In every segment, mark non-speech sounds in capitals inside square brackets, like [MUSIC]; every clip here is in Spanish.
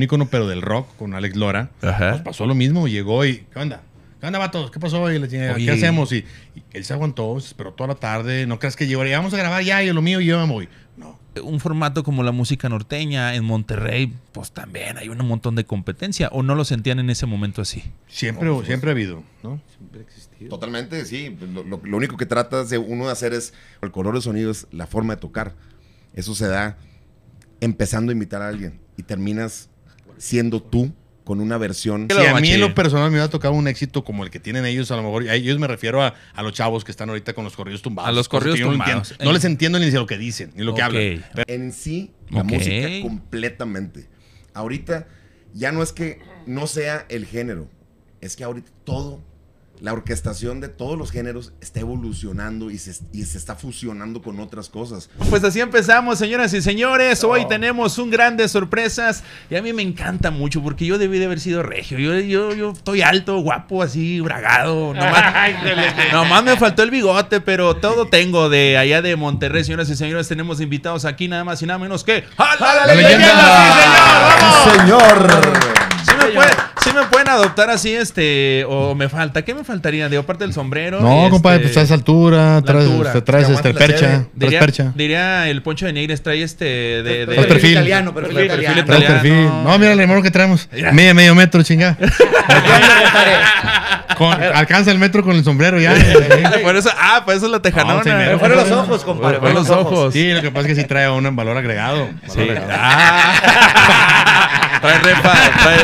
un ícono pero del rock con Alex Lora. pasó lo mismo, llegó y, ¿qué onda? ¿Qué onda, vatos? ¿Qué pasó? Y le ¿qué hacemos? Y, él se aguantó, se esperó toda la tarde. No creas que llegó, vamos a grabar ya, y lo mío, y yo me No. Un formato como la música norteña en Monterrey, pues también hay un montón de competencia. ¿O no lo sentían en ese momento así? Siempre, pues, siempre ha habido, ¿no? Siempre ha existido. Totalmente, sí. Lo, único que tratas de uno de hacer es, el color de sonidos, la forma de tocar. Eso se da empezando a invitar a alguien y terminas siendo tú con una versión. Sí, a mí en lo personal me a tocado un éxito como el que tienen ellos, a lo mejor. A ellos me refiero a, a los chavos que están ahorita con los corridos tumbados. A los corridos tumbados. No, eh. les entiendo ni lo que dicen, ni lo que hablan. En sí, la música completamente. Ahorita ya no es que no sea el género, es que ahorita todo la orquestación de todos los géneros está evolucionando y se, está fusionando con otras cosas. Pues así empezamos, señoras y señores. Hoy oh. tenemos un grande sorpresas y a mí me encanta mucho porque yo debí de haber sido regio. Yo, yo, estoy alto, guapo, así, bragado. [LAUGHS] Nomás, me faltó el bigote, pero todo tengo de allá de Monterrey, señoras y señores. Tenemos invitados aquí nada más y nada menos que... señor! ¡Señor! Si me pueden adoptar así, este, o me falta. ¿Qué me faltaría? Digo, aparte del sombrero. No, este, compadre, pues traes altura, traes, altura, este, pues, traes este, percha, diría, percha. Diría el Poncho de Negres, trae este de, de, perfil, italiano, perfil, No, mira el hermano que traemos. Medio, medio metro, chingada. [LAUGHS] Con, alcanza el metro con el sombrero ya. [LAUGHS] por eso, ah, por eso es la tejanona. No, fueron los ojos, compadre. Fueron los ojos. Sí, lo que pasa es que sí trae un valor agregado. Valor agregado. Ah. [LAUGHS] trae refa,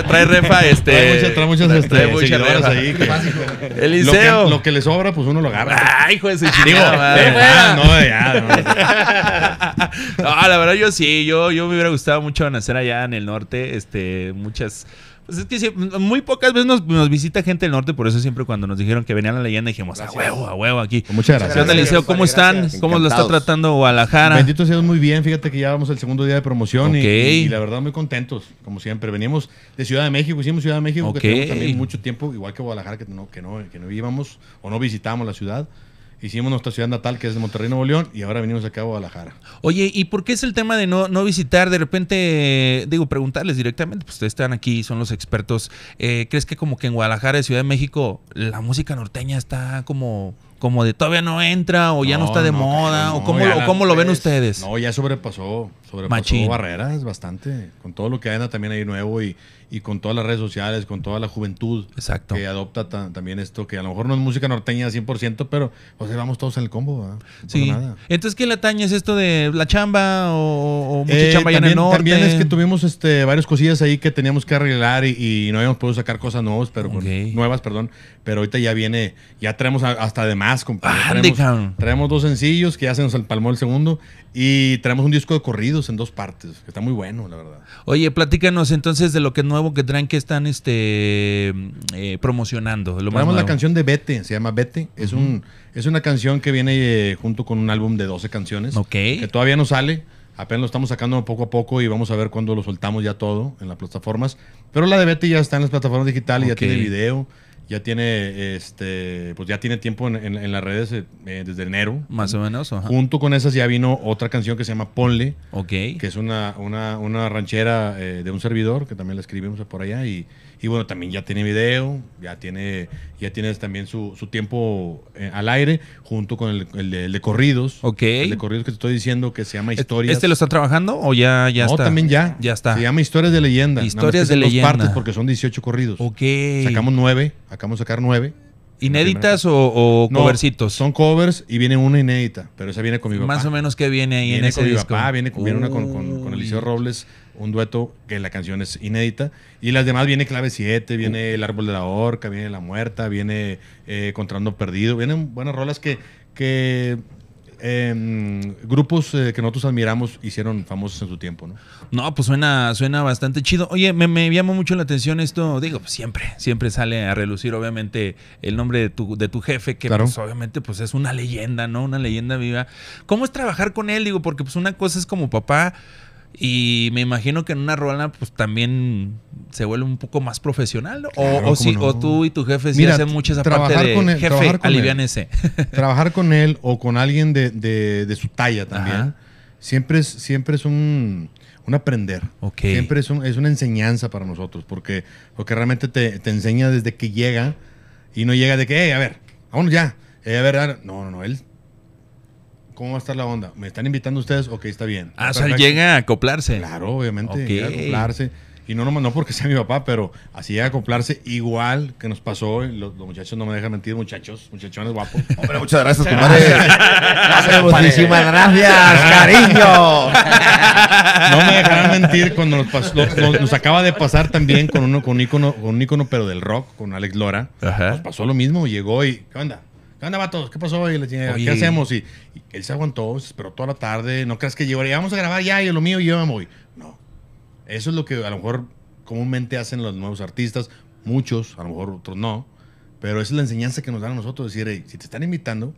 trae, refa, este. Trae, muchas, este, trae ahí. Que, el liceo. Lo que, le sobra, pues uno lo agarra. Ay, hijo de su Digo, ah, no, ya. No. [LAUGHS] no, la verdad, yo sí, yo, yo me hubiera gustado mucho nacer allá en el norte. Este, muchas pues muy pocas veces nos, visita gente del norte, por eso siempre cuando nos dijeron que venía la leyenda dijimos, a huevo, a huevo aquí. Pues muchas gracias. ¿Cómo están? ¿Cómo lo está tratando Guadalajara? Bendito sea muy bien, fíjate que ya vamos al segundo día de promoción y, la verdad muy contentos, como siempre. Venimos de Ciudad de México, hicimos Ciudad de México, que tenemos también mucho tiempo, igual que Guadalajara, que no, que no, que no íbamos o no visitábamos la ciudad hicimos nuestra ciudad natal, que es de Monterrey, Nuevo León, y ahora venimos acá a Guadalajara. Oye, ¿y por qué es el tema de no, no visitar? De repente, digo, preguntarles directamente, pues ustedes están aquí, son los expertos. Eh, ¿Crees que como que en Guadalajara, Ciudad de México, la música norteña está como, como de todavía no entra, o ya no, está de moda, o cómo, o cómo lo ven ustedes? No, ya sobrepasó. Sobre Machín. barreras bastante, con todo lo que hay también ahí nuevo y, con todas las redes sociales, con toda la juventud que adopta también esto, que a lo mejor no es música norteña 100%, pero pues vamos todos en el combo, sí. Entonces, ¿qué le atañe es esto de la chamba o, mucha eh, chamba allá en También es que tuvimos este, varias cosillas ahí que teníamos que arreglar y, no habíamos podido sacar cosas nuevas, pero nuevas, perdón, pero ahorita ya viene, ya traemos hasta de más, ah, traemos, dos sencillos que ya se nos empalmó el segundo y tenemos un disco de corridos en dos partes, que está muy bueno, la verdad. Oye, platícanos entonces de lo que es nuevo que traen que están este, eh, promocionando. Lo tenemos la canción de Bete, se llama Bete. Es, un, es una canción que viene eh, junto con un álbum de 12 canciones. Ok. Que todavía no sale. Apenas lo estamos sacando poco a poco y vamos a ver cuándo lo soltamos ya todo en las plataformas. Pero la de Bete ya está en las plataformas digitales, y ya tiene video ya tiene este pues ya tiene tiempo en, las redes eh, eh, desde enero más o menos junto con esas ya vino otra canción que se llama Ponle Ok. que es una, una, una ranchera eh, de un servidor que también la escribimos por allá y, y, bueno también ya tiene video ya tiene ya tiene también su, su tiempo al aire junto con el, de, corridos Ok. el de corridos que te estoy diciendo que se llama Historias este lo está trabajando o ya ya no, está también ya ya está se llama Historias de leyenda historias de leyenda partes porque son 18 corridos ok sacamos nueve Acabamos de sacar nueve. ¿Inéditas o, o Son covers y viene una inédita, pero esa viene con mi papá. Más o menos que viene ahí en ese disco. viene, una con, con, Eliseo Robles, un dueto que la canción es inédita. Y las demás viene Clave 7, viene El Árbol de la Horca, viene La Muerta, viene eh, Contrando Perdido. Vienen buenas rolas que, que Em, grupos eh, que nosotros admiramos hicieron famosos en su tiempo, ¿no? No, pues suena, suena bastante chido. Oye, me, llama llamó mucho la atención esto. Digo, pues siempre, siempre sale a relucir, obviamente, el nombre de tu, de tu jefe, que pues, obviamente pues es una leyenda, ¿no? Una leyenda viva. ¿Cómo es trabajar con él? Digo, porque pues una cosa es como papá y me imagino que en una ruana pues también se vuelve un poco más profesional. o, o, tú y tu jefe sí Mira, hacen mucho esa trabajar parte de con él, jefe, trabajar con [LAUGHS] trabajar con él o con alguien de, de, su talla también. Siempre es, siempre es un, aprender. Siempre es, es una enseñanza para nosotros. Porque, porque realmente te, enseña desde que llega y no llega de que, hey, a ver, vamos ya. Eh, no, no, no. Él ¿Cómo va a estar la onda? ¿Me están invitando ustedes? Ok, está bien. Ah, o sea, llega a acoplarse. Claro, obviamente, a acoplarse. Y no, no, no porque sea mi papá, pero así llega a acoplarse igual que nos pasó. Los, los muchachos no me dejan mentir, muchachos, muchachones guapos. [LAUGHS] Hombre, muchas gracias, compadre. gracias, muchísimas gracias, cariño. No me dejarán mentir cuando nos, pasó, nos, acaba de pasar también con uno, con un ícono, con un ícono, pero del rock, con Alex Lora. Ajá. Nos pasó lo mismo, llegó y, ¿qué onda? ¿Qué onda, vatos? ¿Qué pasó? hoy? ¿Qué hacemos? Y, él se aguantó, se esperó toda la tarde. No creas que llevaría. vamos a grabar ya, y lo mío, y yo me voy. No. Eso es lo que a lo mejor comúnmente hacen los nuevos artistas. Muchos, a lo mejor otros no. Pero esa es la enseñanza que nos dan a nosotros. Decir, si te están invitando,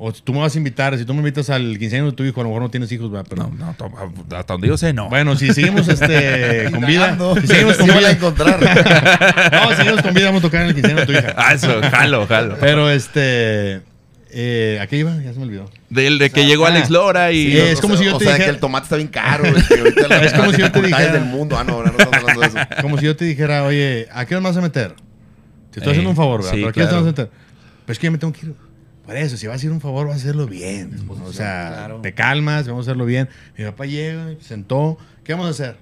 o tú me vas a invitar, si tú me invitas al quinceño de tu hijo, a lo mejor no tienes hijos, pero. No, no, hasta donde yo sé, no. Bueno, si seguimos este, con vida. Si seguimos con vida. no, si seguimos con vida, vamos a tocar en el quinceño de tu hija. Ah, eso, jalo, jalo. Pero este. ¿A qué iba? Ya se me olvidó. de que llegó Alex Lora y. es como si yo te dijera. O sea, que el tomate está bien caro. es como si yo te dijera. del mundo. Ah, no, no no, no, no, Como si yo te dijera, oye, ¿a qué nos me vas a meter? Te estoy haciendo un favor, ¿verdad? ¿Pero claro. ¿A qué vas a meter? Pues que ya me tengo que ir. Por eso, si vas a hacer un favor, va a hacerlo bien. O sea, te calmas, vamos a hacerlo bien. Mi papá llega, sentó. ¿Qué vamos a hacer?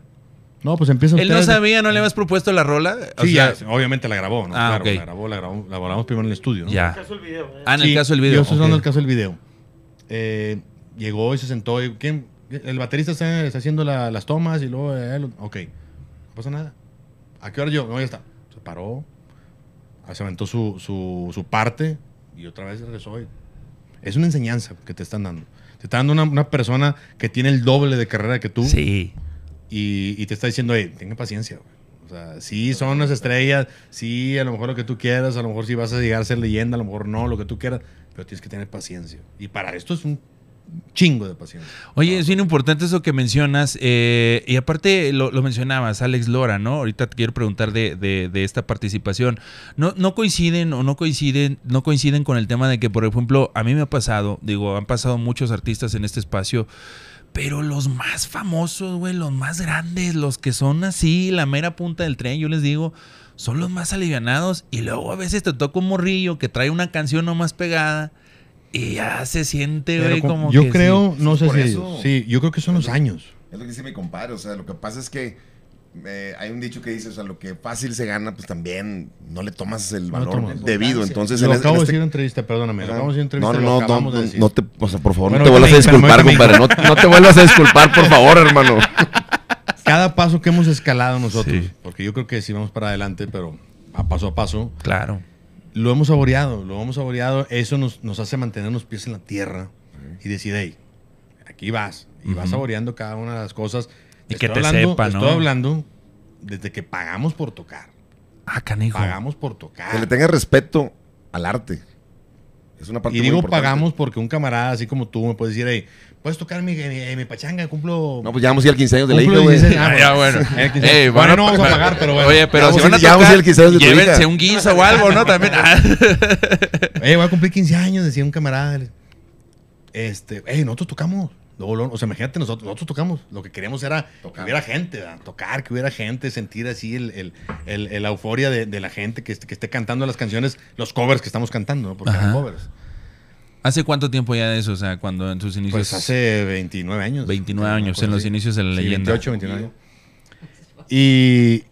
No, pues empiezo. Él no sabía, no le habías propuesto la rola. sí, ya, obviamente la grabó, ¿no? Ah, claro, la grabó, la grabó, la grabamos primero en el estudio, ¿no? Ya. En el caso del video. ¿eh? Ah, en sí, el caso del video. Yo estoy usando el caso del video. Eh, llegó y se sentó. Y, ¿quién? El baterista está, haciendo las tomas y luego eh, Ok. No pasa nada. ¿A qué hora yo? No, ya está. Se paró. Se aventó su, su, su parte y otra vez regresó Es una enseñanza que te están dando. Te está dando una, una persona que tiene el doble de carrera que tú. Sí. Y, y te está diciendo, hey, tenga paciencia, O sea, sí son las estrellas, sí, a lo mejor lo que tú quieras, a lo mejor sí vas a llegar a ser leyenda, a lo mejor no, lo que tú quieras, pero tienes que tener paciencia. Y para esto es un chingo de paciencia. Oye, es bien importante eso que mencionas. Eh, y aparte lo, mencionabas, Alex Lora, ¿no? Ahorita te quiero preguntar de, esta participación. No, no coinciden o no coinciden, no coinciden con el tema de que, por ejemplo, a mí me ha pasado, digo, han pasado muchos artistas en este espacio. Pero los más famosos, güey, los más grandes, los que son así, la mera punta del tren, yo les digo, son los más alivianados. Y luego a veces te toca un morrillo que trae una canción no más pegada y ya se siente, güey, como yo creo, no sé si Sí, yo creo que son los años. Es lo que dice mi compadre, o sea, lo que pasa es que eh, hay un dicho que dice, o sea, lo que fácil se gana, pues también no le tomas el valor debido. Entonces, lo acabo de este decir en entrevista, perdóname. Lo acabo de decir en entrevista. No, no, no, de no, te, o sea, por favor, no te vuelvas a disculpar, compadre. No, te vuelvas a disculpar, por favor, hermano. [LAUGHS] Cada paso que hemos escalado nosotros, porque yo creo que sí vamos para adelante, pero a paso a paso. Claro lo hemos saboreado, lo hemos saboreado. Eso nos, hace mantener los pies en la tierra y decir, hey, aquí vas. Y vas saboreando cada una de las cosas. Y que te sepa, ¿no? Estoy hablando desde que pagamos por tocar. Ah, canijo. Pagamos por tocar. Que le tengas respeto al arte y digo pagamos porque un camarada así como tú me puede decir, puedes tocar mi, eh, mi, pachanga, cumplo. No, pues ya vamos a ir al 15 años de la hija, güey. Ah, ah, ya, bueno. no vamos a pagar, pero bueno. Oye, pero si van a ya tocar, llévense un guiso o algo, ¿no? También. [LAUGHS] [LAUGHS] Ey, voy a cumplir 15 años, decía un camarada. Este, ey, nosotros tocamos. O sea, imagínate, nosotros, tocamos. Lo que queríamos era que hubiera gente, tocar, que hubiera gente, sentir así el, euforia de, la gente que, esté cantando las canciones, los covers que estamos cantando, ¿no? Porque covers. ¿Hace cuánto tiempo ya de eso? O sea, cuando en sus inicios. Pues hace 29 años. 29 años, en los inicios de la leyenda. 28, 29. Y,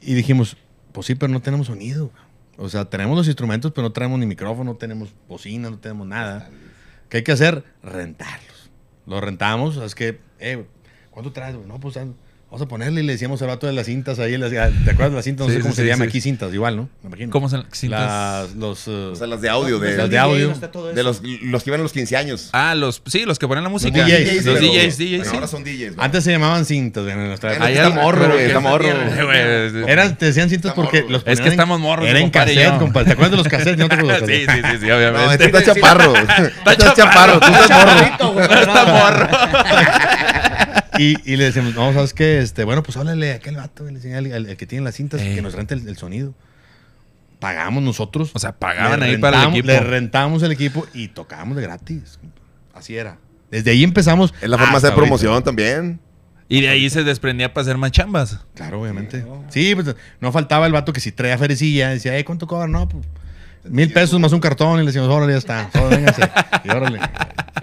y dijimos, pues sí, pero no tenemos sonido. O sea, tenemos los instrumentos, pero no traemos ni micrófono, no tenemos bocina, no tenemos nada. ¿Qué hay que hacer? Rentarlos. Lo rentamos, es que, eh, ¿cuánto traes? No, pues Vamos a ponerle y le decíamos al vato de las cintas ahí. Las, ¿Te acuerdas de las cintas? No sé cómo se llama aquí cintas, igual, ¿no? Me imagino. ¿Cómo son cintas? Las, los, eh, o sea, las de audio. De, las de audio. De los, los que iban a los 15 años. Ah, los, sí, los que ponen la música. Los DJs. Los DJs, DJs, DJs Ahora son DJs. Antes se llamaban cintas. En nuestra época. Ahí está morro, güey. Está morro. Eran, te decían cintas porque los Es que estamos morros. Era en cassette, compadre. ¿Te acuerdas de los cassettes? No te acuerdas de [LAUGHS] Sí, sí, sí, obviamente. No, este está chaparro. Está este chaparro. Tú estás morro. Está morro y, le decimos, no, ¿sabes qué? Este, bueno, pues háblale a aquel vato, El que tiene las cintas, que nos rente el, sonido. Pagamos nosotros. O sea, pagaban ahí para el equipo. Le rentamos el equipo y tocábamos de gratis. Así era. Desde ahí empezamos. Es la forma de promoción también. Y de ahí se desprendía para hacer más chambas. Claro, obviamente. Sí, pues no faltaba el vato que si traía ferecilla, decía, eh, ¿cuánto cobra? No, pues Mil pesos más un cartón y le decimos, órale, ya está, [LAUGHS] órale,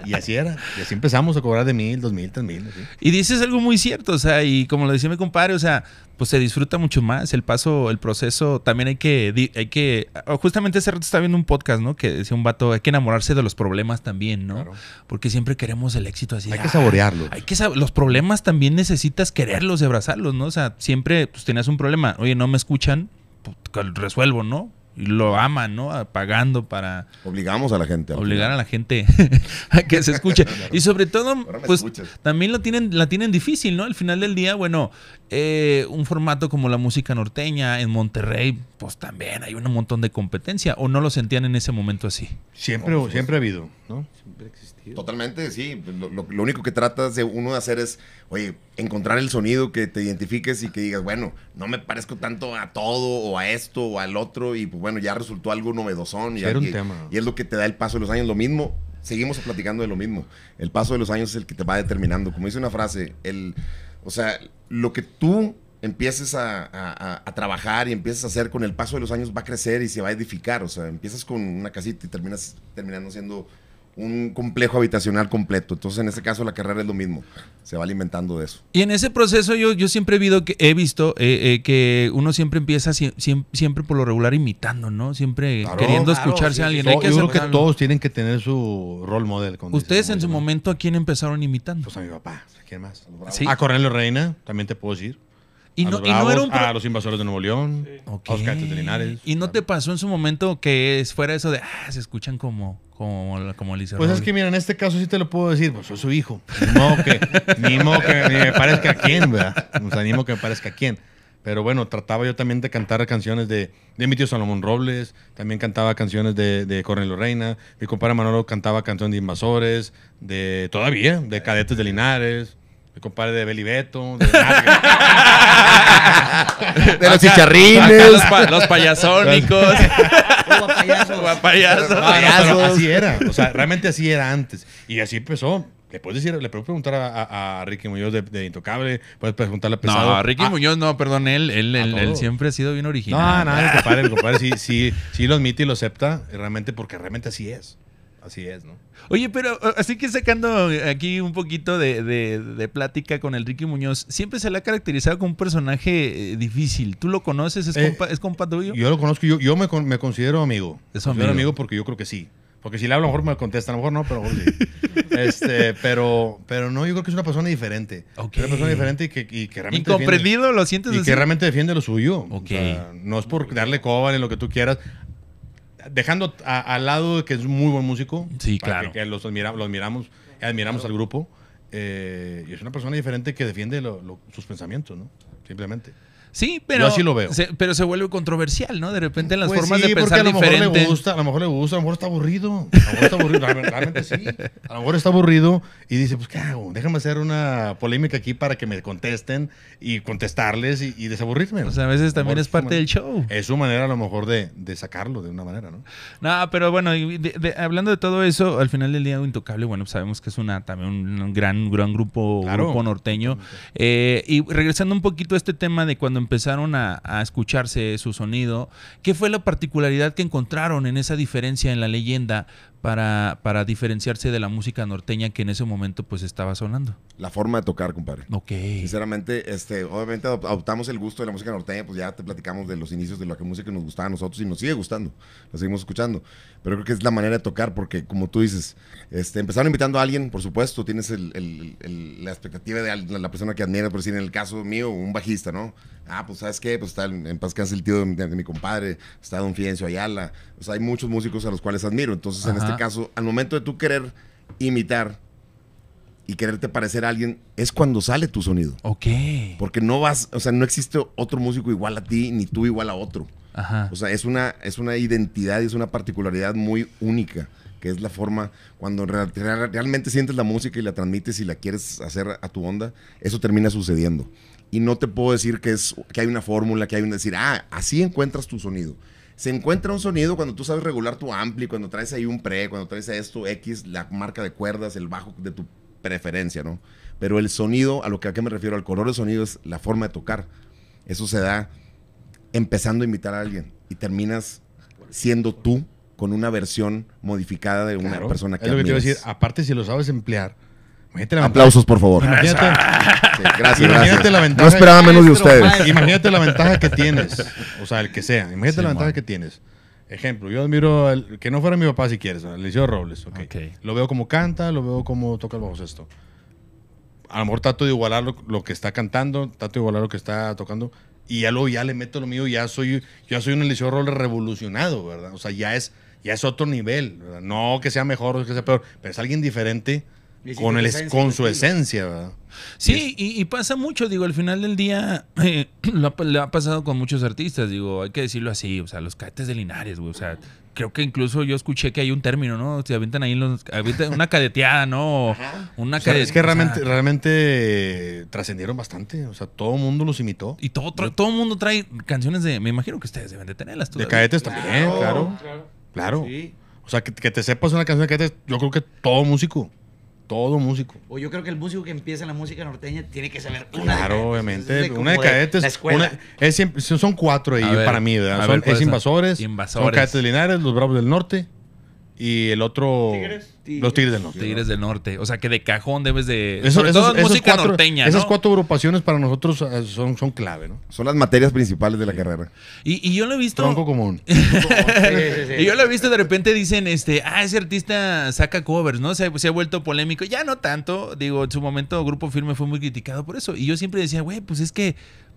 y así era, y así empezamos a cobrar de mil, dos mil, tres mil. Y dices algo muy cierto, o sea, y como lo decía mi compadre, o sea, pues se disfruta mucho más el paso, el proceso, también hay que, hay que, ah, justamente ese rato estaba viendo un podcast, ¿no? Que decía un vato, hay que enamorarse de los problemas también, ¿no? Porque siempre queremos el éxito así. Hay que ah, saborearlo. Hay que los problemas también necesitas quererlos y abrazarlos, ¿no? O sea, siempre, pues tenías un problema, oye, no me escuchan, pues, resuelvo, ¿no? lo aman, ¿no? Ah, pagando para... Obligamos a la gente. obligar a la gente [LAUGHS] a que se escuche. [LAUGHS] y sobre todo, pues también lo tienen, la tienen difícil, ¿no? Al final del día, bueno, eh, un formato como la música norteña en Monterrey, pues también hay un montón de competencia. ¿O no lo sentían en ese momento así? Siempre, siempre ha habido, ¿no? Siempre Totalmente, sí. Lo, único que tratas de uno de hacer es, oye, encontrar el sonido que te identifiques y que digas, bueno, no me parezco tanto a todo o a esto o al otro y pues bueno, ya resultó algo novedosón. Y, un tema. y es lo que te da el paso de los años. Lo mismo, seguimos platicando de lo mismo. El paso de los años es el que te va determinando. Como dice una frase, el, o sea, lo que tú empieces a, a, trabajar y empiezas a hacer con el paso de los años va a crecer y se va a edificar. O sea, empiezas con una casita y terminas terminando siendo un complejo habitacional completo. Entonces, en ese caso, la carrera es lo mismo. Se va alimentando de eso. Y en ese proceso, yo, yo siempre he visto, que, he visto eh, eh, que uno siempre empieza siempre por lo regular imitando, ¿no? Siempre queriendo escucharse a alguien. que yo creo que todos tienen que tener su rol model. Ustedes en su momento, ¿a quién empezaron imitando? Pues a mi papá. ¿A quién más? A Cornelio Reina, también te puedo decir. Y, a los los invasores de Nuevo León, de Linares. ¿Y no te pasó en su momento que fuera eso de, ah, se escuchan como, como, como Pues es que, mira, en este caso sí te lo puedo decir, pues soy su hijo. Ni que, ni que ni me parezca a quién, ¿verdad? O sea, animo que me parezca a quién. Pero bueno, trataba yo también de cantar canciones de, de mi Salomón Robles, también cantaba canciones de, Cornelio Reina, mi compadre Manolo cantaba canciones de Invasores, de todavía, de Cadetes de Linares. El compadre de Belibeto, de [LAUGHS] De los chicharrines. Los, los, payasónicos. así era. O sea, realmente así era antes. Y así empezó. Le puedes decir, le puedo preguntar a, Ricky Muñoz de, Intocable, puedes preguntarle a Pesado. No, a Ricky ah. Muñoz no, perdón, él, él, él, siempre ha sido bien original. No, no, el compadre, el compadre sí, sí, sí lo admite y lo acepta, realmente, porque realmente así es. Así es, ¿no? Oye, pero eh, así que sacando eh, aquí un poquito de, plática con el Ricky Muñoz, siempre se le ha caracterizado como un personaje eh, difícil. ¿Tú lo conoces? ¿Es, eh, Yo lo conozco, yo, yo me, me considero amigo. Es amigo. amigo porque yo creo que sí. Porque si le hablo, a lo mejor me contesta, a lo mejor no, pero sí. [LAUGHS] este, pero, no, yo creo que es una persona diferente. una persona diferente y que, y realmente. Incomprendido, lo sientes. Y que realmente defiende lo suyo. Okay. no es por darle coba en lo que tú quieras dejando al lado que es muy buen músico. Sí, claro. Que, los, admiramos admiramos al grupo. Eh, y es una persona diferente que defiende sus pensamientos, ¿no? Simplemente. Sí, pero. Yo lo veo. pero se vuelve controversial, ¿no? De repente las pues formas de pensar a lo mejor le gusta, a lo mejor le gusta, a lo mejor está aburrido. A lo mejor está aburrido, realmente sí. A lo mejor está aburrido y dice, pues, ¿qué hago? Déjame hacer una polémica aquí para que me contesten y contestarles y, desaburrirme. O sea, a veces también es parte del show. Es su manera, a lo mejor, de, sacarlo de una manera, ¿no? No, pero bueno, hablando de todo eso, al final del día, Intocable, bueno, sabemos que es una también un gran, gran grupo, grupo norteño. Eh, y regresando un poquito a este tema de cuando empezaron a, escucharse su sonido? ¿Qué fue la particularidad que encontraron en esa diferencia en la leyenda para, diferenciarse de la música norteña que en ese momento pues estaba sonando. La forma de tocar, compadre. Ok. Sinceramente, este, obviamente adoptamos el gusto de la música norteña, pues ya te platicamos de los inicios de la que música nos gustaba a nosotros y nos sigue gustando, la seguimos escuchando. Pero creo que es la manera de tocar porque, como tú dices, este, empezaron invitando a alguien, por supuesto, tienes el, la expectativa de la, persona que admira por decir, en el caso mío, un bajista, ¿no? Ah, pues ¿sabes qué? Pues está en paz el tío de, mi compadre, está Don Fidencio Ayala, o sea, hay muchos músicos a los cuales admiro, entonces en este caso, al momento de tú querer imitar y quererte parecer a alguien, es cuando sale tu sonido. Ok. Porque no vas, o sea, no existe otro músico igual a ti, ni tú igual a otro. Ajá. O sea, es una, es una identidad y es una particularidad muy única, que es la forma, cuando realmente sientes la música y la transmites y la quieres hacer a tu onda, eso termina sucediendo. Y no te puedo decir que, es, que hay una fórmula, que hay un decir, ah, así encuentras tu sonido se encuentra un sonido cuando tú sabes regular tu ampli, cuando traes ahí un pre, cuando traes esto, X, la marca de cuerdas, el bajo de tu preferencia, ¿no? Pero el sonido, a lo que a me refiero, al color del sonido es la forma de tocar. Eso se da empezando a imitar a alguien y terminas siendo tú con una versión modificada de una persona que Es lo que te iba a decir, aparte si lo sabes emplear, Aplausos, por favor. gracias, no esperaba menos de ustedes. Imagínate la ventaja que tienes. O sea, el que sea. Imagínate la ventaja que tienes. Ejemplo, yo admiro que no fuera mi papá si quieres, El Liceo Robles. Lo veo como canta, lo veo como toca el bajo sexto. A lo mejor trato de igualar lo, que está cantando, trato de igualar lo que está tocando. Y ya luego ya le meto lo mío, ya soy, ya soy un Liceo Robles revolucionado, ¿verdad? O sea, ya es, ya es otro nivel, No que sea mejor o que sea peor, pero es alguien diferente con, el, con su esencia, ¿verdad? Sí, y, pasa mucho, digo, al final del día [CLEARS THROAT] eh, [CLEARS THROAT] le lo, ha pasado con muchos artistas, digo, hay que decirlo así, o sea, los cadetes de Linares, güey, o sea, creo que incluso yo escuché que hay un término, ¿no? Se ahí una cadeteada, ¿no? [LAUGHS] Una o Es que realmente, realmente trascendieron bastante, o sea, todo el mundo los imitó. Y todo, todo mundo trae canciones de, me imagino que ustedes deben de tenerlas. de cadetes también, claro. Claro. O sea, que, que, te sepas una canción de cadetes, yo creo que todo músico. Todo músico. O yo creo que el músico que empieza la música norteña tiene que saber una Claro, de obviamente. una de cadetes. Este escuela. son cuatro ahí para mí, Son, pues, es invasores, invasores. Son cadetes linares, los bravos del norte y el otro. Los Tigres del Norte. Tigres del Norte. O sea que de cajón debes de. sobre todo música norteña. Esas cuatro agrupaciones para nosotros eh, son, son clave, ¿no? Son las materias principales de la carrera. Y, yo lo he visto. Tronco común. [LAUGHS] y yo lo he visto de repente dicen, este, ah, ese artista saca covers, ¿no? Se, se ha vuelto polémico. Ya no tanto. Digo, en su momento Grupo Firme fue muy criticado por eso. Y yo siempre decía, güey, pues es que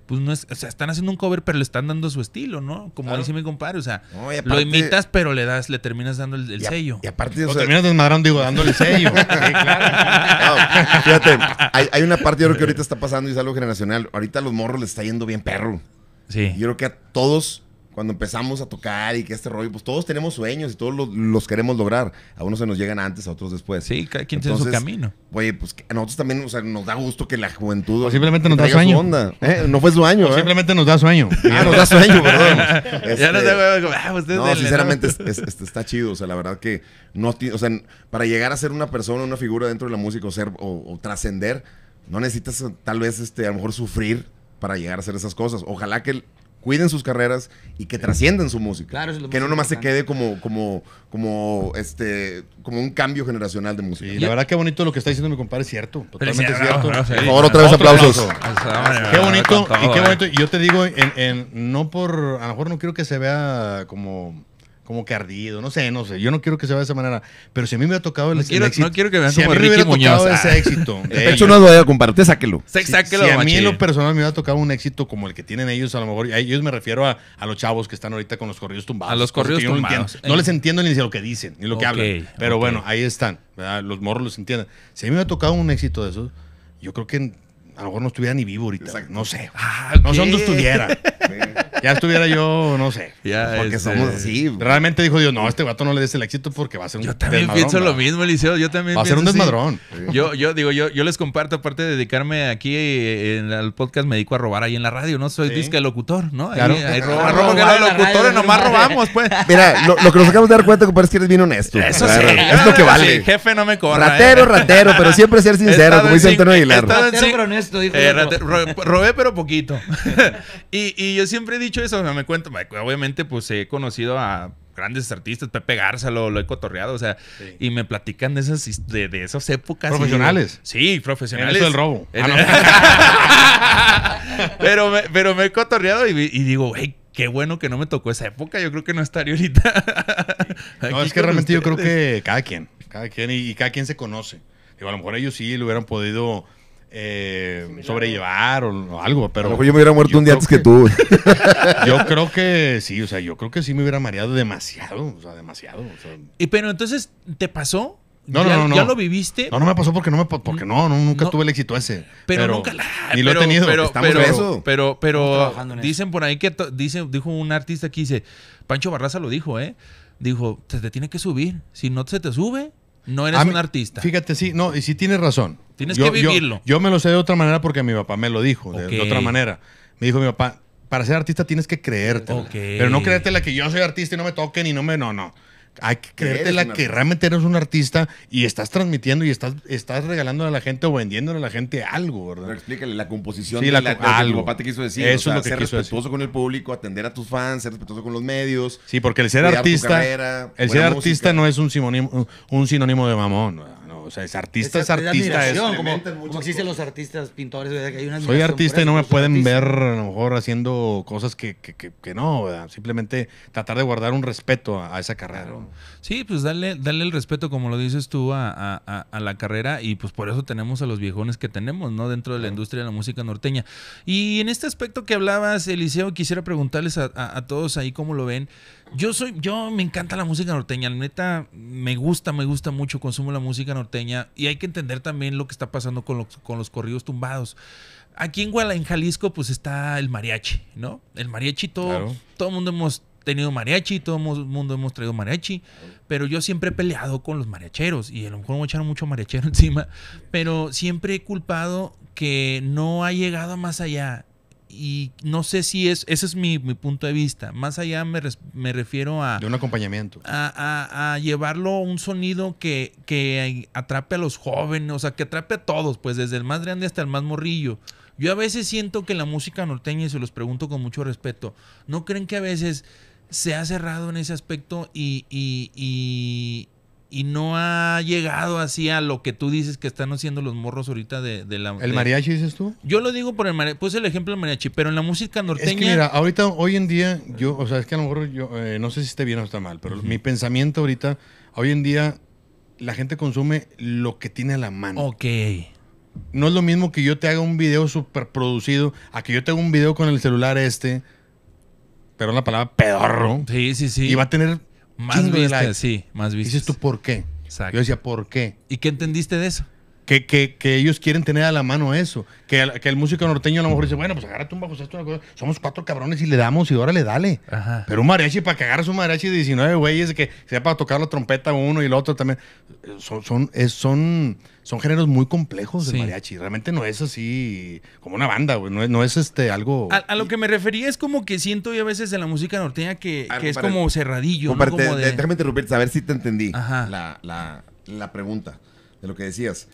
pues no es, o sea, están haciendo un cover, pero le están dando su estilo, ¿no? Como dice mi compadre, o sea, lo imitas, pero le das, le terminas dando el, sello. Y aparte, terminas desmadrando, digo, dándole el sello. [LAUGHS] claro. fíjate, hay, una parte, yo creo que ahorita está pasando y es algo generacional. Ahorita a los morros les está yendo bien perro. Sí. Yo creo que a todos cuando empezamos a tocar y que este rollo, pues todos tenemos sueños y todos los, queremos lograr. A unos se nos llegan antes, a otros después. Sí, cada quien tiene su camino. Oye, pues a nosotros también nos da gusto que la juventud. simplemente nos da sueño. No fue sueño, Simplemente nos da sueño. ah, nos da sueño, perdón. [LAUGHS] ya no este, ah, pues No, sinceramente este, está chido. O sea, la verdad que no. O sea, para llegar a ser una persona, una figura dentro de la música o ser o, trascender, no necesitas tal vez este, a lo mejor sufrir para llegar a hacer esas cosas. Ojalá que el cuiden sus carreras y que trasciendan su música. que no nomás se quede como, como, como, este, como un cambio generacional de música. Y la verdad, qué bonito lo que está diciendo mi compadre, es cierto. Totalmente ah, cierto. Ahora otra vez aplausos. Ah, qué bonito, y qué eh. bonito. Yo te digo, en, en, no por, a lo mejor no quiero que se vea como como que ardido, no sé, no sé. Yo no quiero que se vea de esa manera. Pero si a mí me ha tocado el, no éxito. No quiero que vean si a mí me ha tocado ese ah. éxito. [LAUGHS] De, hecho, no lo voy a compartir, sáquelo. sáquelo. Si, a mí en lo personal me hubiera tocado un éxito como el que tienen ellos, a lo mejor, a ellos me refiero a, a los chavos que están ahorita con los corridos tumbados. A los corridos tumbados. No, les entiendo ni lo que dicen, ni lo que hablan. Pero bueno, ahí están. Los morros los entienden. Si a mí me ha tocado un éxito de esos, yo creo que a lo mejor no estuviera ni vivo ahorita. No sé. Ah, no sé dónde estuviera. ya estuviera yo, no sé. porque este, somos así. Realmente dijo Dios, no, este gato no le des el éxito porque va a ser un desmadrón. Yo también pienso lo mismo, Eliseo. Yo también Va a ser un desmadrón. Yo, yo digo, yo, yo les comparto, aparte de dedicarme aquí eh, en el podcast, me dedico a robar ahí en la radio, ¿no? Soy disca locutor, ¿no? Claro. Ahí, robo, ah, los locutores nomás robamos, pues. [LAUGHS] Mira, lo, que nos acabamos de dar cuenta, compadre, es que eres bien honesto. Eso sí. Es lo que vale. jefe no me corra. Ratero, eh. ratero, pero siempre ser sincero, como dice Antonio Aguilar. Eh, [LAUGHS] robé, pero poquito. [LAUGHS] y, yo siempre he dicho eso, me cuento, obviamente pues he conocido a grandes artistas, Pepe Garza, lo, he cotorreado, o sea, y me platican de esas, de, esas épocas. ¿Profesionales? sí, profesionales. del robo. Ah, [LAUGHS] pero, me, pero me he cotorreado y, digo, hey, qué bueno que no me tocó esa época. Yo creo que no estaría ahorita. no, es que realmente yo creo que cada quien, cada quien y, cada quien se conoce. Digo, a lo mejor ellos sí lo hubieran podido eh, sobrellevar o, algo, pero... A yo me hubiera muerto un día antes que, tú. yo creo que sí, o sea, yo creo que sí me hubiera mareado demasiado, o sea, demasiado. Y pero entonces, ¿te pasó? No, no, no. ¿Ya lo viviste? No, no me pasó porque no porque no, nunca tuve el éxito ese. Pero, nunca ni lo he tenido, pero, pero, Pero dicen por ahí que dijo un artista que dice, Pancho Barraza lo dijo, ¿eh? Dijo, te tiene que subir, si no se te sube, no eres un artista." Fíjate, sí, no, y sí tienes razón. Tienes que vivirlo. Yo, me lo sé de otra manera porque mi papá me lo dijo, de, otra manera. Me dijo mi papá, para ser artista tienes que creerte. Pero no creerte la que yo soy artista y no me toquen y no me... No, no. Hay que creerte la que realmente eres un artista y estás transmitiendo y estás, estás regalando a la gente o vendiéndole a la gente algo, ¿verdad? Pero explícale, la composición la, la, algo. que papá te quiso decir. Eso es lo que ser respetuoso con el público, atender a tus fans, ser respetuoso con los medios. Sí, porque el ser artista. el ser artista no es un sinónimo, un sinónimo de mamón. ¿verdad? O sea, es artista, es, artista. Es, como, como existen los artistas pintores. Soy artista y no me pueden ver a lo mejor haciendo cosas que, que, que, no, ¿verdad? simplemente tratar de guardar un respeto a, esa carrera. Sí, pues dale, dale el respeto, como lo dices tú, a, a, la carrera y pues por eso tenemos a los viejones que tenemos, ¿no? Dentro de la industria de la música norteña. Y en este aspecto que hablabas, Eliseo, quisiera preguntarles a todos ahí cómo lo ven. Yo soy, yo me encanta la música norteña, neta, me gusta, me gusta mucho, consumo la música norteña y hay que entender también lo que está pasando con los, con los corridos tumbados. Aquí en Guala en Jalisco, pues está el mariachi, ¿no? El mariachi, todo, todo el mundo hemos tenido mariachi, todo el mundo hemos traído mariachi, pero yo siempre he peleado con los mariacheros y a lo mejor me echaron mucho mariachero [LAUGHS] encima, pero siempre he culpado que no ha llegado más allá y no sé si es, ese es mi, punto de vista. Más allá me, refiero a... De un acompañamiento. A, llevarlo un sonido que, atrape a los jóvenes, o sea, que atrape a todos, pues desde el más grande hasta el más morrillo. Yo a veces siento que la música norteña, y se los pregunto con mucho respeto, ¿no creen que a veces se ha cerrado en ese aspecto y, y y no ha llegado así a lo que tú dices que están haciendo los morros ahorita de, la la... ¿El mariachi dices tú? Yo lo digo por el mariachi, puse el ejemplo del mariachi, pero en la música norteña... Es mira, ahorita, hoy en día, yo, o sea, es que a lo mejor yo, eh, no sé si esté bien o está mal, pero mi pensamiento ahorita, hoy en día, la gente consume lo que tiene a la mano. Ok. No es lo mismo que yo te haga un video super producido a que yo te haga un video con el celular este, pero la palabra pedorro. Sí, sí, sí. Y va a tener más vista, sí, más vistas Dices tú, ¿por qué? Yo decía, ¿por qué? ¿Y qué entendiste de eso? que, ellos quieren tener a la mano eso. Que, el, músico norteño a lo mejor dice, bueno, pues agárrate un bajo una cosa. Somos cuatro cabrones y le damos y ahora le dale. Pero un mariachi para que agarres un mariachi de 19 güeyes que sea para tocar la trompeta uno y el otro también. Son, son, son, géneros muy complejos del mariachi. Realmente no es así como una banda, güey. No es, este algo. A, lo que me refería es como que siento yo a veces en la música norteña que, es como cerradillo. Déjame interrumpir, a ver si te entendí La, la pregunta de lo que decías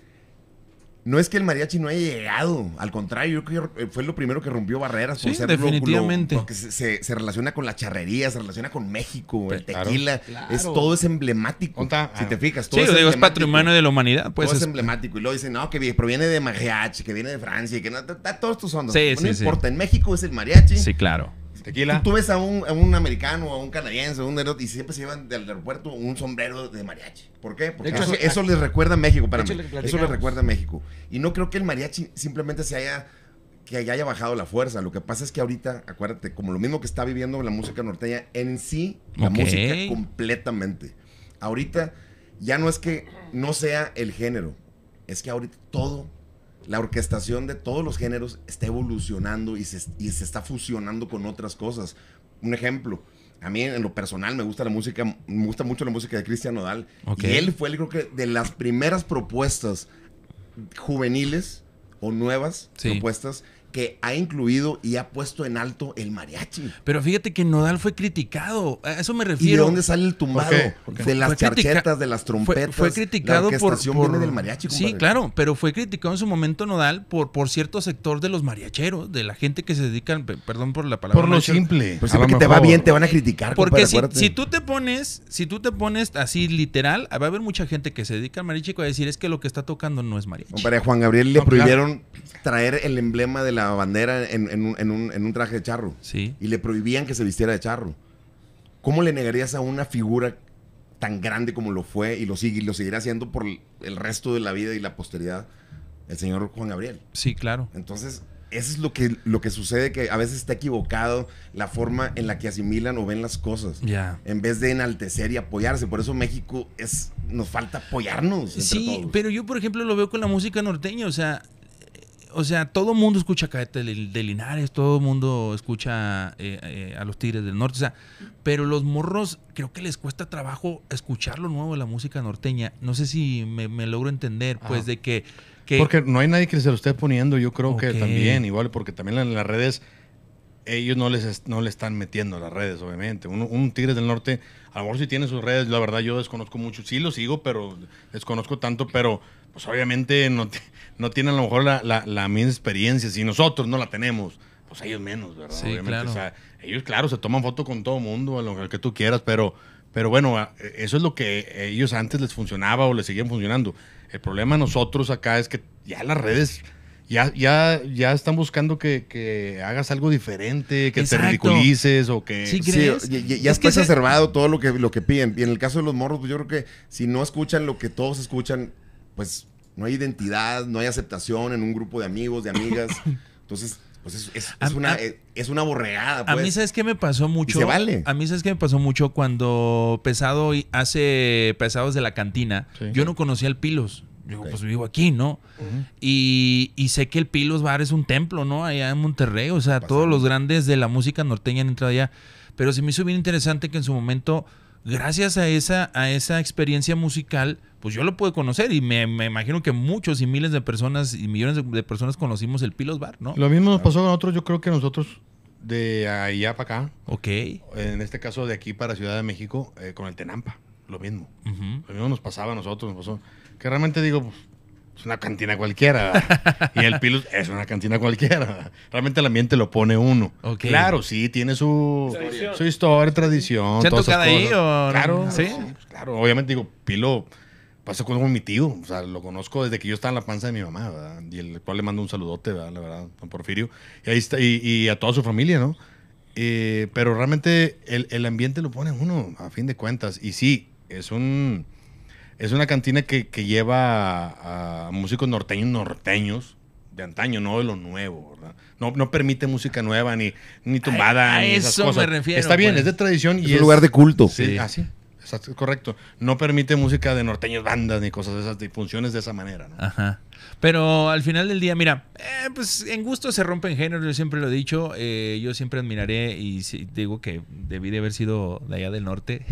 no es que el mariachi no haya llegado, al contrario, yo creo que eh, fue lo primero que rompió barreras por definitivamente. Lo, se, relaciona con la charrería, se relaciona con México, el tequila, es todo es emblemático. si te fijas, todo es patrimonio de la humanidad, pues es, emblemático y luego dicen, "No, que proviene de mariachi, que viene de Francia, que no, todos tus ondas." Pues no importa, en México es el mariachi. Sí, claro. Tequila. Tú, ves a un, americano, a un canadiense, a un nerd y siempre se llevan del aeropuerto un sombrero de mariachi. ¿Por qué? Porque eso, ah, les recuerda a México, para mí. Eso les recuerda a México. Y no creo que el mariachi simplemente se haya que haya bajado la fuerza. Lo que pasa es que ahorita, acuérdate, como lo mismo que está viviendo la música norteña, en sí, la música completamente. Ahorita ya no es que no sea el género, es que ahorita todo la orquestación de todos los géneros está evolucionando y se, está fusionando con otras cosas. Un ejemplo, a mí en lo personal me gusta la música, me gusta mucho la música de Cristian Nodal. Y él fue, el, creo que, de las primeras propuestas juveniles o nuevas propuestas que ha incluido y ha puesto en alto el mariachi. Pero fíjate que Nodal fue criticado, a eso me refiero. ¿Y de dónde sale el tumbado? De las fue de las trompetas. Fue, criticado por, del mariachi. Sí, claro, pero fue criticado en su momento Nodal por, por cierto sector de los mariacheros, de la gente que se dedica, perdón por la palabra. Por lo simple. Porque pues te va bien te van a criticar. Porque si, tú te pones, si tú te pones así literal, ah, va a haber mucha gente que se dedica al mariachi y va a decir es que lo que está tocando no es mariachi. a Juan Gabriel le prohibieron traer el emblema de la bandera en, un, traje de charro. Sí. Y le prohibían que se vistiera de charro. ¿Cómo le negarías a una figura tan grande como lo fue y lo, sigue, y lo seguirá haciendo por el resto de la vida y la posteridad el señor Juan Gabriel? Sí, claro. Entonces, eso es lo que, lo que sucede, que a veces está equivocado la forma en la que asimilan o ven las cosas. En vez de enaltecer y apoyarse. Por eso México es, nos falta apoyarnos. sí, pero yo, por ejemplo, lo veo con la música norteña. O sea, o sea, todo mundo escucha Cadete de, Linares, todo el mundo escucha eh, eh, a los Tigres del Norte, o sea, pero los morros creo que les cuesta trabajo escuchar lo nuevo de la música norteña. No sé si me, logro entender, pues, de que, Porque no hay nadie que se lo esté poniendo, yo creo que también, igual, porque también en las redes ellos no les, no le están metiendo las redes, obviamente. un Tigres del Norte, a lo mejor sí tiene sus redes, la verdad yo desconozco mucho, sí lo sigo, pero desconozco tanto, pero pues obviamente no, no tienen a lo mejor la, misma experiencia. Si nosotros no la tenemos, pues ellos menos, ¿verdad? Sí, claro. ellos, claro, se toman foto con todo mundo, a lo que tú quieras, pero, pero bueno, e, eso es lo que ellos antes les funcionaba o les seguían funcionando. El problema nosotros acá es que ya las redes ya, ya, ya están buscando que, hagas algo diferente, que te ridiculices o que... Sí, sí ya, es está exacerbado todo lo que, lo que piden. Y en el caso de los morros, pues yo creo que si no escuchan lo que todos escuchan, pues no hay identidad, no hay aceptación en un grupo de amigos, de amigas. [LAUGHS] Entonces, pues es, una, eh, es una borregada. A mí, pues. ¿sabes qué me pasó mucho? vale. A mí, ¿sabes qué me pasó mucho? Cuando Pesado hace Pesados de la Cantina, yo no conocía al Pilos. Yo, digo, pues vivo aquí, ¿no? y, sé que el Pilos Bar es un templo, ¿no? Allá en Monterrey, o sea, todos los grandes de la música norteña han entrado allá. Pero se me hizo bien interesante que en su momento gracias a esa, a esa experiencia musical, pues yo lo pude conocer y me, imagino que muchos y miles de personas y millones de, personas conocimos el Pilos Bar, ¿no? Lo mismo nos ah. pasó con nosotros, yo creo que nosotros de allá para acá. Ok. En este caso de aquí para Ciudad de México, eh, con el Tenampa, lo mismo. Lo mismo nos pasaba a nosotros, nos pasó. Que realmente digo, pues, es una cantina cualquiera. [LAUGHS] y el Pilo es una cantina cualquiera. Realmente el ambiente lo pone uno. Claro, sí, tiene su, su historia, tradición. ¿Se ha tocado ahí Claro, ¿Sí? claro. Obviamente digo, Pilo pasó con mi tío. O sea, lo conozco desde que yo estaba en la panza de mi mamá, ¿verdad? Y el cual le mando un saludote, ¿verdad? La verdad, a Porfirio. Y ahí y, a toda su familia, ¿no? Eh, pero realmente el ambiente lo pone uno, a fin de cuentas. Y sí, es un es una cantina que, lleva a, músicos norteños norteños de antaño, no de lo nuevo, ¿verdad? No, no permite música nueva ni, ni tumbada. ni eso me refiero. Está bien, pues. es de tradición y es, un lugar de culto. Sí, así. Ah, correcto. No permite música de norteños bandas ni cosas de esas, ni funciones de esa manera, ¿no? Ajá. Pero al final del día, mira, eh, pues en gusto se rompen géneros, yo siempre lo he dicho, eh, yo siempre admiraré y digo que debí de haber sido de allá del norte.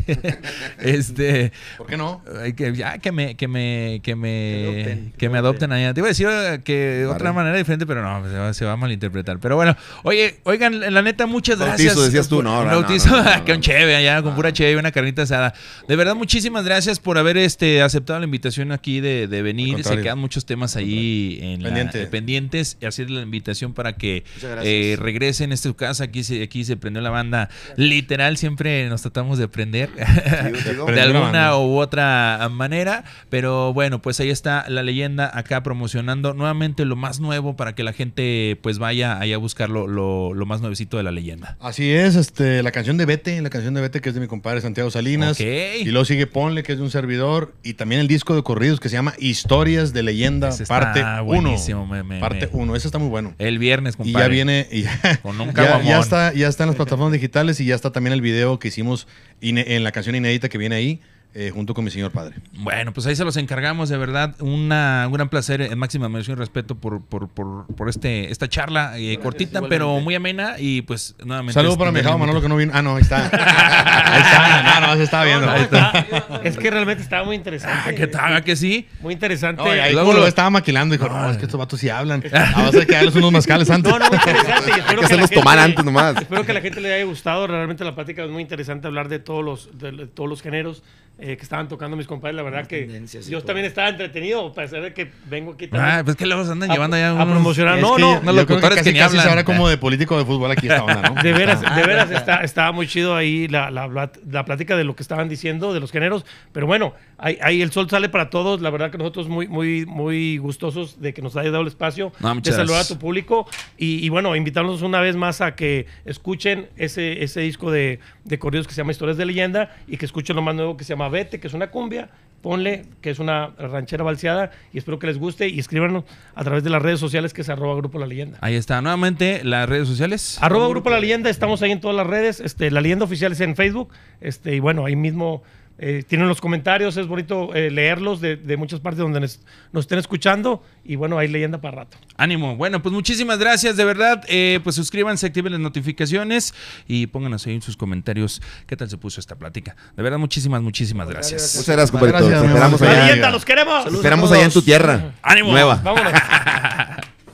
[LAUGHS] este, ¿Por qué no? Que, que me, que me, que me, que me adopten allá. Te iba a decir eh, que otra manera diferente, pero no, se va, a malinterpretar. Pero bueno, oye, oigan, la neta, muchas gracias. decías tú, no, Bautizo, un [LAUGHS] cheve allá, con ah. pura cheve, una carnita asada. De verdad, muchísimas gracias por haber este, aceptado la invitación aquí de, venir. Se quedan muchos temas ahí ahí en Pendiente. la, eh, pendientes. la invitación para que eh, regresen a este su casa. Aquí se, aquí se prendió la banda. Literal, siempre nos tratamos de prender [LAUGHS] de alguna u otra manera. Pero bueno, pues ahí está la leyenda acá promocionando nuevamente lo más nuevo para que la gente pues vaya ahí a buscarlo lo, más nuevecito de la leyenda. Así es, este, la canción de Vete, la canción de Vete que es de mi compadre Santiago Salinas. Y luego sigue Ponle, que es de un servidor. Y también el disco de corridos que se llama Historias de Leyenda. Parte 1. Ah, parte 1. eso está muy bueno. El viernes, compadre. Y ya viene. Y ya, [LAUGHS] con un [LAUGHS] está, ya está en las plataformas digitales y ya está también el video que hicimos en la canción inédita que viene ahí eh, junto con mi señor padre. Bueno, pues ahí se los encargamos, de verdad. Una, un gran placer, en eh, máxima mención y respeto por, por, por, por este, esta charla eh, cortita, pero muy amena. Y pues nuevamente. Saludos para mi hija Manolo que no vino. Ah, no, ahí está. [LAUGHS] ahí está. No, no, se estaba viendo. Es que realmente estaba muy interesante. Ah, que estaba, que sí. Muy interesante. luego lo estaba maquilando y dijo, no, es que estos vatos sí hablan. [LAUGHS] Ah, Vamos a quedarles unos mascales antes. No, no, muy interesante. [LAUGHS] Hay que tomar antes nomás. Espero que a la gente le haya gustado. Realmente la plática es muy interesante hablar de todos los, de todos los géneros. Eh, que estaban tocando mis compadres, la verdad que yo también estaba entretenido, para saber que vengo aquí también. Ah, pues que luego se andan llevando allá A promocionar. No, no, no, los que, que ni hablan. se como de ah. político de fútbol aquí esta onda, ¿no? De veras, de veras, estaba muy chido ahí la, la, la, plática de lo que estaban diciendo, de los géneros, pero bueno, ahí, el sol sale para todos, la verdad que nosotros muy, muy, muy gustosos de que nos haya dado el espacio de saludar a tu público y, y, bueno, invitarlos una vez más a que escuchen ese, ese disco de, de corridos que se llama Historias de Leyenda y que escuchen lo más nuevo que se llama vete, que es una cumbia, ponle, que es una ranchera balseada, y espero que les guste y escríbanos a través de las redes sociales que es arroba Grupo La Leyenda. Ahí está, nuevamente las redes sociales. Arroba Grupo La Leyenda, estamos ahí en todas las redes, este, La Leyenda Oficial es en Facebook, este, y bueno, ahí mismo eh, tienen los comentarios, es bonito eh, leerlos de, muchas partes donde nos, estén escuchando y bueno, hay leyenda para rato. Ánimo, bueno, pues muchísimas gracias, de verdad, eh, pues suscríbanse, activen las notificaciones y pónganos ahí en sus comentarios qué tal se puso esta plática. De verdad, muchísimas, muchísimas gracias. Muchas gracias, Esperamos allá. los queremos. esperamos allá en tu tierra. Ánimo. Nueva. Vámonos. [LAUGHS]